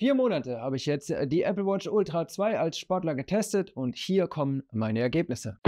Vier Monate habe ich jetzt äh, die Apple Watch Ultra 2 als Sportler getestet und hier kommen meine Ergebnisse.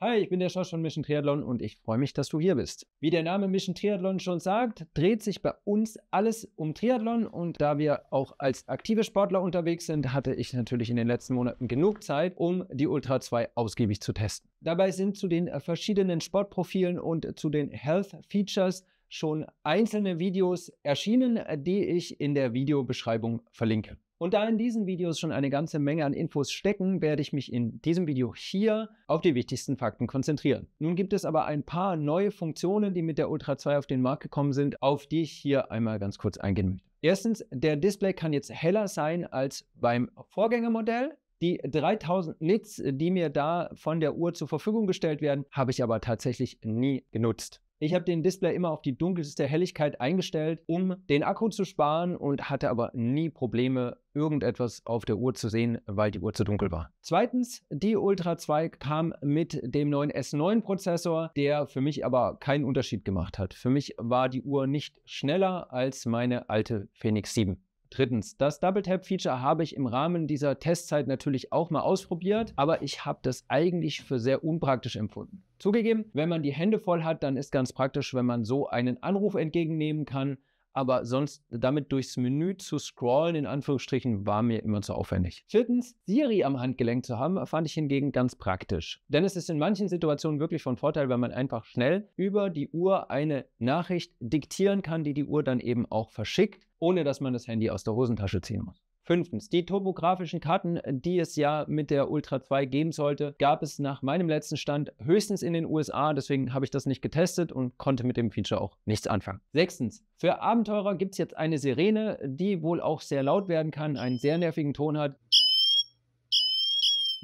Hi, ich bin der Schoss von Mission Triathlon und ich freue mich, dass du hier bist. Wie der Name Mission Triathlon schon sagt, dreht sich bei uns alles um Triathlon und da wir auch als aktive Sportler unterwegs sind, hatte ich natürlich in den letzten Monaten genug Zeit, um die Ultra 2 ausgiebig zu testen. Dabei sind zu den äh, verschiedenen Sportprofilen und zu den Health Features schon einzelne Videos erschienen, äh, die ich in der Videobeschreibung verlinke. Und da in diesen Videos schon eine ganze Menge an Infos stecken, werde ich mich in diesem Video hier auf die wichtigsten Fakten konzentrieren. Nun gibt es aber ein paar neue Funktionen, die mit der Ultra 2 auf den Markt gekommen sind, auf die ich hier einmal ganz kurz eingehen möchte. Erstens, der Display kann jetzt heller sein als beim Vorgängermodell. Die 3000 Nits, die mir da von der Uhr zur Verfügung gestellt werden, habe ich aber tatsächlich nie genutzt. Ich habe den Display immer auf die dunkelste Helligkeit eingestellt, um den Akku zu sparen und hatte aber nie Probleme, irgendetwas auf der Uhr zu sehen, weil die Uhr zu dunkel war. Zweitens, die Ultra 2 kam mit dem neuen S9 Prozessor, der für mich aber keinen Unterschied gemacht hat. Für mich war die Uhr nicht schneller als meine alte Phoenix 7. Drittens, das Double Tap Feature habe ich im Rahmen dieser Testzeit natürlich auch mal ausprobiert, aber ich habe das eigentlich für sehr unpraktisch empfunden. Zugegeben, wenn man die Hände voll hat, dann ist ganz praktisch, wenn man so einen Anruf entgegennehmen kann, aber sonst damit durchs Menü zu scrollen, in Anführungsstrichen, war mir immer zu aufwendig. Viertens, Siri am Handgelenk zu haben, fand ich hingegen ganz praktisch. Denn es ist in manchen Situationen wirklich von Vorteil, wenn man einfach schnell über die Uhr eine Nachricht diktieren kann, die die Uhr dann eben auch verschickt, ohne dass man das Handy aus der Hosentasche ziehen muss. Fünftens, die topografischen Karten, die es ja mit der Ultra 2 geben sollte, gab es nach meinem letzten Stand höchstens in den USA, deswegen habe ich das nicht getestet und konnte mit dem Feature auch nichts anfangen. Sechstens, für Abenteurer gibt es jetzt eine Sirene, die wohl auch sehr laut werden kann, einen sehr nervigen Ton hat.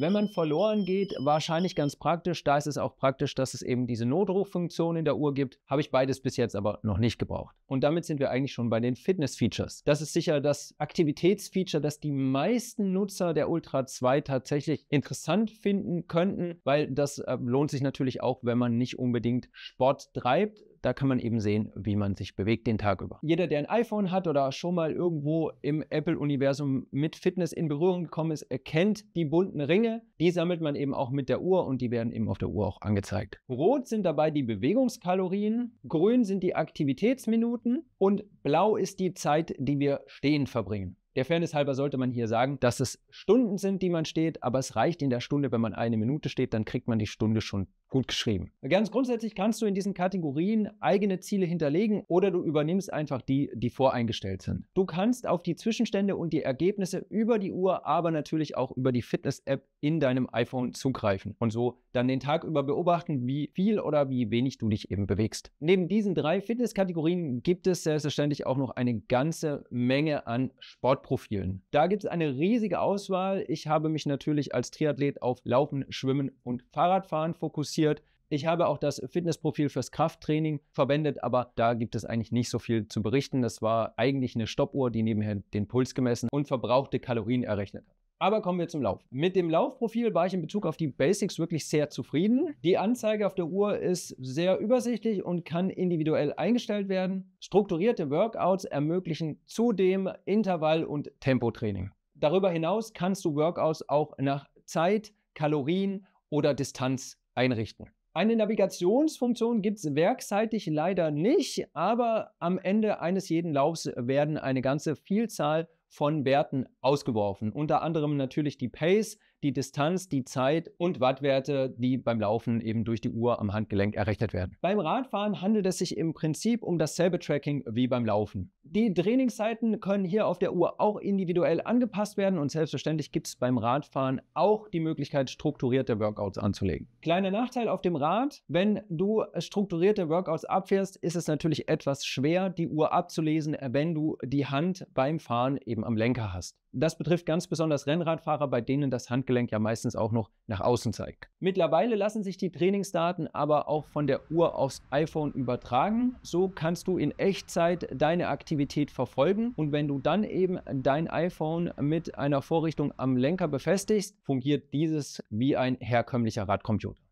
Wenn man verloren geht, wahrscheinlich ganz praktisch. Da ist es auch praktisch, dass es eben diese Notruffunktion in der Uhr gibt. Habe ich beides bis jetzt aber noch nicht gebraucht. Und damit sind wir eigentlich schon bei den Fitness-Features. Das ist sicher das Aktivitätsfeature, das die meisten Nutzer der Ultra 2 tatsächlich interessant finden könnten, weil das äh, lohnt sich natürlich auch, wenn man nicht unbedingt Sport treibt, da kann man eben sehen, wie man sich bewegt den Tag über. Jeder, der ein iPhone hat oder schon mal irgendwo im Apple-Universum mit Fitness in Berührung gekommen ist, erkennt die bunten Ringe. Die sammelt man eben auch mit der Uhr und die werden eben auf der Uhr auch angezeigt. Rot sind dabei die Bewegungskalorien, grün sind die Aktivitätsminuten und blau ist die Zeit, die wir stehen verbringen. Der Fairness halber sollte man hier sagen, dass es Stunden sind, die man steht, aber es reicht in der Stunde, wenn man eine Minute steht, dann kriegt man die Stunde schon gut geschrieben. Ganz grundsätzlich kannst du in diesen Kategorien eigene Ziele hinterlegen oder du übernimmst einfach die, die voreingestellt sind. Du kannst auf die Zwischenstände und die Ergebnisse über die Uhr, aber natürlich auch über die Fitness-App in deinem iPhone zugreifen und so dann den Tag über beobachten, wie viel oder wie wenig du dich eben bewegst. Neben diesen drei Fitnesskategorien gibt es selbstverständlich auch noch eine ganze Menge an Sportprofilen. Da gibt es eine riesige Auswahl. Ich habe mich natürlich als Triathlet auf Laufen, Schwimmen und Fahrradfahren fokussiert. Ich habe auch das Fitnessprofil fürs Krafttraining verwendet, aber da gibt es eigentlich nicht so viel zu berichten. Das war eigentlich eine Stoppuhr, die nebenher den Puls gemessen und verbrauchte Kalorien errechnet hat. Aber kommen wir zum Lauf. Mit dem Laufprofil war ich in Bezug auf die Basics wirklich sehr zufrieden. Die Anzeige auf der Uhr ist sehr übersichtlich und kann individuell eingestellt werden. Strukturierte Workouts ermöglichen zudem Intervall- und Tempotraining. Darüber hinaus kannst du Workouts auch nach Zeit, Kalorien oder Distanz einrichten. Eine Navigationsfunktion gibt es werkseitig leider nicht, aber am Ende eines jeden Laufs werden eine ganze Vielzahl von Werten ausgeworfen. Unter anderem natürlich die Pace, die Distanz, die Zeit und Wattwerte, die beim Laufen eben durch die Uhr am Handgelenk errechnet werden. Beim Radfahren handelt es sich im Prinzip um dasselbe Tracking wie beim Laufen. Die Trainingszeiten können hier auf der Uhr auch individuell angepasst werden und selbstverständlich gibt es beim Radfahren auch die Möglichkeit, strukturierte Workouts anzulegen. Kleiner Nachteil auf dem Rad, wenn du strukturierte Workouts abfährst, ist es natürlich etwas schwer, die Uhr abzulesen, wenn du die Hand beim Fahren eben eben am Lenker hast. Das betrifft ganz besonders Rennradfahrer, bei denen das Handgelenk ja meistens auch noch nach außen zeigt. Mittlerweile lassen sich die Trainingsdaten aber auch von der Uhr aufs iPhone übertragen. So kannst du in Echtzeit deine Aktivität verfolgen und wenn du dann eben dein iPhone mit einer Vorrichtung am Lenker befestigst, fungiert dieses wie ein herkömmlicher Radcomputer.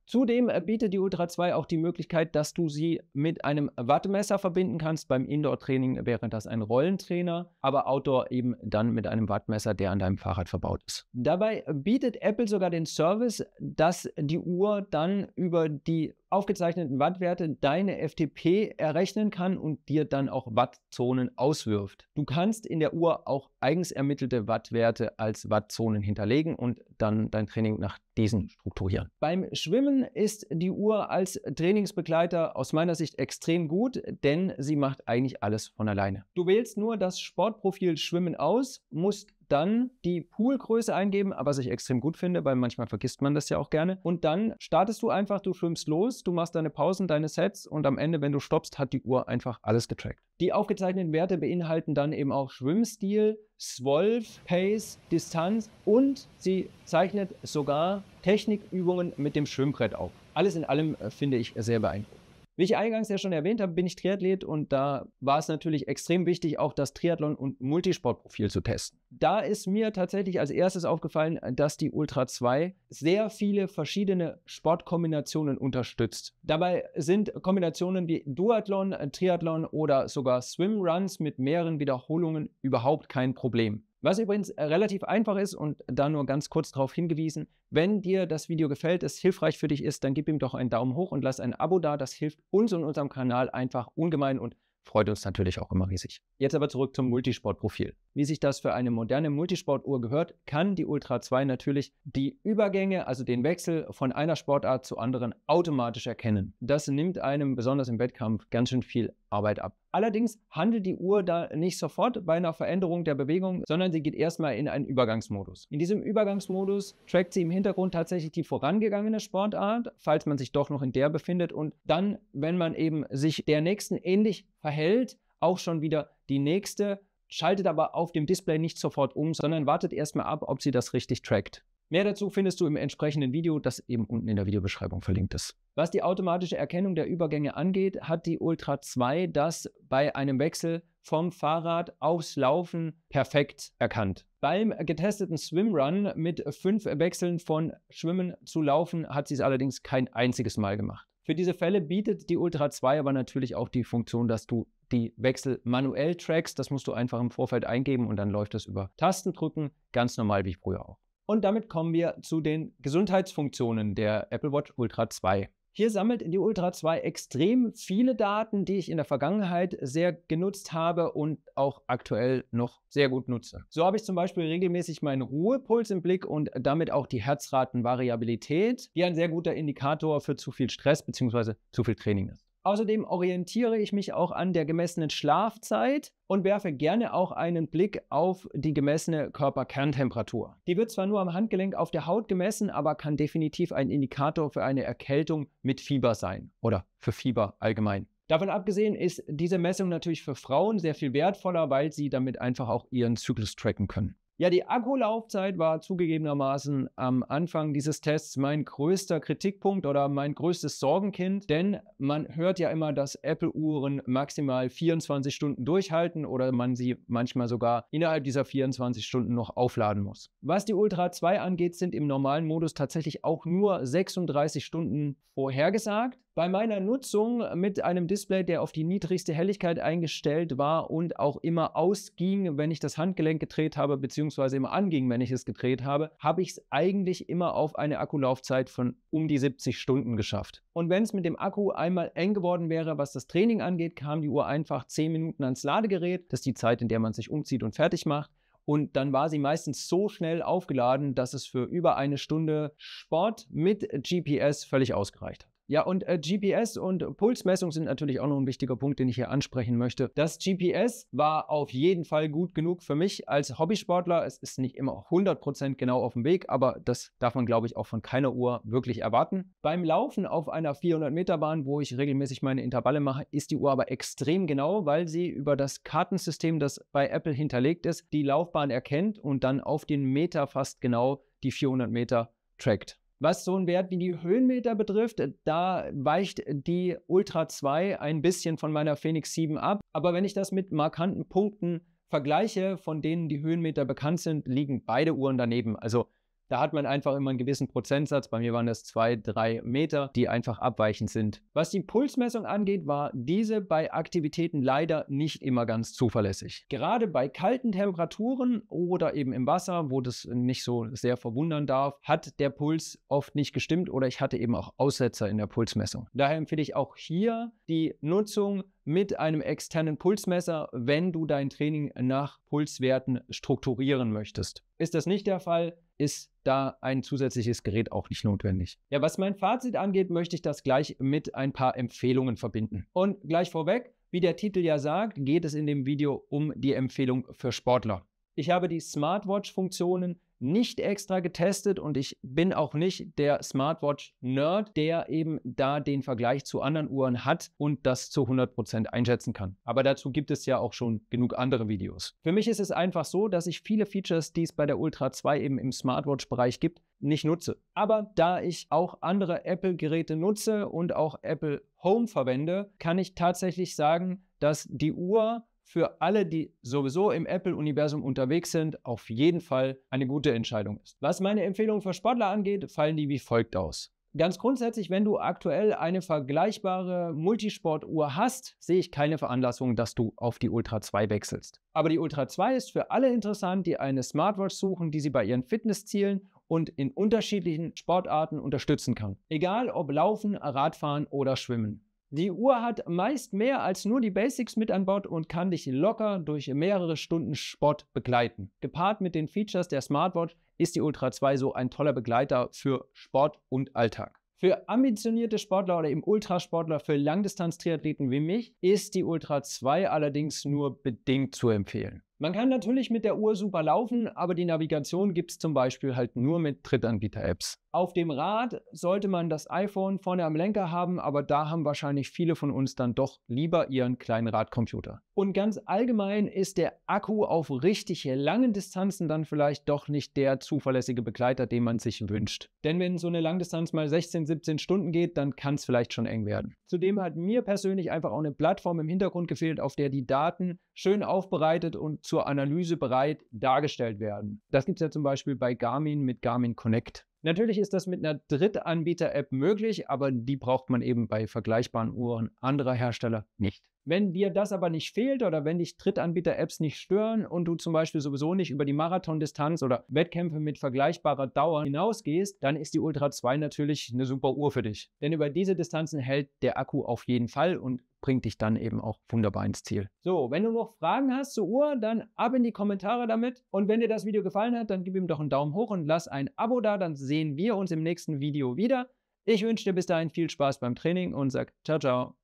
Zudem äh, bietet die Ultra 2 auch die Möglichkeit, dass du sie mit einem Wattmesser verbinden kannst. Beim Indoor-Training wäre das ein Rollentrainer, aber Outdoor eben dann mit einem Wattmesser, der an deinem Fahrrad verbaut ist. Dabei bietet Apple sogar den Service, dass die Uhr dann über die aufgezeichneten Wattwerte deine FTP errechnen kann und dir dann auch Wattzonen auswirft. Du kannst in der Uhr auch eigens ermittelte Wattwerte als Wattzonen hinterlegen und dann dein Training nach diesen strukturieren. Beim Schwimmen ist die Uhr als Trainingsbegleiter aus meiner Sicht extrem gut, denn sie macht eigentlich alles von alleine. Du wählst nur das Sportprofil Schwimmen aus, musst dann die Poolgröße eingeben, was ich extrem gut finde, weil manchmal vergisst man das ja auch gerne. Und dann startest du einfach, du schwimmst los, du machst deine Pausen, deine Sets und am Ende, wenn du stoppst, hat die Uhr einfach alles getrackt. Die aufgezeichneten Werte beinhalten dann eben auch Schwimmstil, Swolf, Pace, Distanz und sie zeichnet sogar Technikübungen mit dem Schwimmbrett auf. Alles in allem äh, finde ich sehr beeindruckend. Wie ich eingangs ja schon erwähnt habe, bin ich Triathlet und da war es natürlich extrem wichtig, auch das Triathlon- und Multisportprofil zu testen. Da ist mir tatsächlich als erstes aufgefallen, dass die Ultra 2 sehr viele verschiedene Sportkombinationen unterstützt. Dabei sind Kombinationen wie Duathlon, Triathlon oder sogar Swimruns mit mehreren Wiederholungen überhaupt kein Problem. Was übrigens äh, relativ einfach ist und da nur ganz kurz darauf hingewiesen, wenn dir das Video gefällt, es hilfreich für dich ist, dann gib ihm doch einen Daumen hoch und lass ein Abo da. Das hilft uns und unserem Kanal einfach ungemein und freut uns natürlich auch immer riesig. Jetzt aber zurück zum Multisportprofil wie sich das für eine moderne Multisportuhr gehört, kann die Ultra 2 natürlich die Übergänge, also den Wechsel von einer Sportart zu anderen automatisch erkennen. Das nimmt einem besonders im Wettkampf ganz schön viel Arbeit ab. Allerdings handelt die Uhr da nicht sofort bei einer Veränderung der Bewegung, sondern sie geht erstmal in einen Übergangsmodus. In diesem Übergangsmodus trackt sie im Hintergrund tatsächlich die vorangegangene Sportart, falls man sich doch noch in der befindet und dann, wenn man eben sich der nächsten ähnlich verhält, auch schon wieder die nächste schaltet aber auf dem Display nicht sofort um, sondern wartet erstmal ab, ob sie das richtig trackt. Mehr dazu findest du im entsprechenden Video, das eben unten in der Videobeschreibung verlinkt ist. Was die automatische Erkennung der Übergänge angeht, hat die Ultra 2 das bei einem Wechsel vom Fahrrad aufs Laufen perfekt erkannt. Beim getesteten Swimrun mit fünf Wechseln von Schwimmen zu Laufen hat sie es allerdings kein einziges Mal gemacht. Für diese Fälle bietet die Ultra 2 aber natürlich auch die Funktion, dass du die Wechsel manuell trackst. Das musst du einfach im Vorfeld eingeben und dann läuft das über Tastendrücken, ganz normal wie früher auch. Und damit kommen wir zu den Gesundheitsfunktionen der Apple Watch Ultra 2. Hier sammelt die Ultra 2 extrem viele Daten, die ich in der Vergangenheit sehr genutzt habe und auch aktuell noch sehr gut nutze. So habe ich zum Beispiel regelmäßig meinen Ruhepuls im Blick und damit auch die Herzratenvariabilität, die ein sehr guter Indikator für zu viel Stress bzw. zu viel Training ist. Außerdem orientiere ich mich auch an der gemessenen Schlafzeit und werfe gerne auch einen Blick auf die gemessene Körperkerntemperatur. Die wird zwar nur am Handgelenk auf der Haut gemessen, aber kann definitiv ein Indikator für eine Erkältung mit Fieber sein oder für Fieber allgemein. Davon abgesehen ist diese Messung natürlich für Frauen sehr viel wertvoller, weil sie damit einfach auch ihren Zyklus tracken können. Ja, die Akkulaufzeit war zugegebenermaßen am Anfang dieses Tests mein größter Kritikpunkt oder mein größtes Sorgenkind, denn man hört ja immer, dass Apple-Uhren maximal 24 Stunden durchhalten oder man sie manchmal sogar innerhalb dieser 24 Stunden noch aufladen muss. Was die Ultra 2 angeht, sind im normalen Modus tatsächlich auch nur 36 Stunden vorhergesagt. Bei meiner Nutzung mit einem Display, der auf die niedrigste Helligkeit eingestellt war und auch immer ausging, wenn ich das Handgelenk gedreht habe, beziehungsweise immer anging, wenn ich es gedreht habe, habe ich es eigentlich immer auf eine Akkulaufzeit von um die 70 Stunden geschafft. Und wenn es mit dem Akku einmal eng geworden wäre, was das Training angeht, kam die Uhr einfach 10 Minuten ans Ladegerät. Das ist die Zeit, in der man sich umzieht und fertig macht. Und dann war sie meistens so schnell aufgeladen, dass es für über eine Stunde Sport mit GPS völlig ausgereicht hat. Ja, und äh, GPS und Pulsmessung sind natürlich auch noch ein wichtiger Punkt, den ich hier ansprechen möchte. Das GPS war auf jeden Fall gut genug für mich als Hobbysportler. Es ist nicht immer 100% genau auf dem Weg, aber das darf man, glaube ich, auch von keiner Uhr wirklich erwarten. Beim Laufen auf einer 400-Meter-Bahn, wo ich regelmäßig meine Intervalle mache, ist die Uhr aber extrem genau, weil sie über das Kartensystem, das bei Apple hinterlegt ist, die Laufbahn erkennt und dann auf den Meter fast genau die 400 Meter trackt. Was so einen Wert wie die Höhenmeter betrifft, äh, da weicht die Ultra 2 ein bisschen von meiner Phoenix 7 ab. Aber wenn ich das mit markanten Punkten vergleiche, von denen die Höhenmeter bekannt sind, liegen beide Uhren daneben. Also da hat man einfach immer einen gewissen Prozentsatz, bei mir waren das zwei, drei Meter, die einfach abweichend sind. Was die Pulsmessung angeht, war diese bei Aktivitäten leider nicht immer ganz zuverlässig. Gerade bei kalten Temperaturen oder eben im Wasser, wo das nicht so sehr verwundern darf, hat der Puls oft nicht gestimmt oder ich hatte eben auch Aussetzer in der Pulsmessung. Daher empfehle ich auch hier die Nutzung mit einem externen Pulsmesser, wenn du dein Training nach Pulswerten strukturieren möchtest. Ist das nicht der Fall, ist da ein zusätzliches Gerät auch nicht notwendig. Ja, was mein Fazit angeht, möchte ich das gleich mit ein paar Empfehlungen verbinden. Und gleich vorweg, wie der Titel ja sagt, geht es in dem Video um die Empfehlung für Sportler. Ich habe die Smartwatch-Funktionen nicht extra getestet und ich bin auch nicht der Smartwatch-Nerd, der eben da den Vergleich zu anderen Uhren hat und das zu 100% einschätzen kann. Aber dazu gibt es ja auch schon genug andere Videos. Für mich ist es einfach so, dass ich viele Features, die es bei der Ultra 2 eben im Smartwatch-Bereich gibt, nicht nutze. Aber da ich auch andere Apple-Geräte nutze und auch Apple Home verwende, kann ich tatsächlich sagen, dass die Uhr für alle, die sowieso im Apple-Universum unterwegs sind, auf jeden Fall eine gute Entscheidung ist. Was meine Empfehlungen für Sportler angeht, fallen die wie folgt aus. Ganz grundsätzlich, wenn du aktuell eine vergleichbare Multisportuhr hast, sehe ich keine Veranlassung, dass du auf die Ultra 2 wechselst. Aber die Ultra 2 ist für alle interessant, die eine Smartwatch suchen, die sie bei ihren Fitnesszielen und in unterschiedlichen Sportarten unterstützen kann. Egal ob Laufen, Radfahren oder Schwimmen. Die Uhr hat meist mehr als nur die Basics mit an Bord und kann dich locker durch mehrere Stunden Sport begleiten. Gepaart mit den Features der Smartwatch ist die Ultra 2 so ein toller Begleiter für Sport und Alltag. Für ambitionierte Sportler oder eben Ultrasportler, für Langdistanz-Triathleten wie mich, ist die Ultra 2 allerdings nur bedingt zu empfehlen. Man kann natürlich mit der Uhr super laufen, aber die Navigation gibt es zum Beispiel halt nur mit Drittanbieter-Apps. Auf dem Rad sollte man das iPhone vorne am Lenker haben, aber da haben wahrscheinlich viele von uns dann doch lieber ihren kleinen Radcomputer. Und ganz allgemein ist der Akku auf richtig langen Distanzen dann vielleicht doch nicht der zuverlässige Begleiter, den man sich wünscht. Denn wenn so eine Langdistanz mal 16, 17 Stunden geht, dann kann es vielleicht schon eng werden. Zudem hat mir persönlich einfach auch eine Plattform im Hintergrund gefehlt, auf der die Daten schön aufbereitet und zur Analyse bereit dargestellt werden. Das gibt es ja zum Beispiel bei Garmin mit Garmin Connect. Natürlich ist das mit einer Drittanbieter-App möglich, aber die braucht man eben bei vergleichbaren Uhren anderer Hersteller nicht. Wenn dir das aber nicht fehlt oder wenn dich Drittanbieter-Apps nicht stören und du zum Beispiel sowieso nicht über die Marathondistanz oder Wettkämpfe mit vergleichbarer Dauer hinausgehst, dann ist die Ultra 2 natürlich eine super Uhr für dich. Denn über diese Distanzen hält der Akku auf jeden Fall und bringt dich dann eben auch wunderbar ins Ziel. So, wenn du noch Fragen hast zur Uhr, dann ab in die Kommentare damit. Und wenn dir das Video gefallen hat, dann gib ihm doch einen Daumen hoch und lass ein Abo da. Dann sehen wir uns im nächsten Video wieder. Ich wünsche dir bis dahin viel Spaß beim Training und sag ciao, ciao.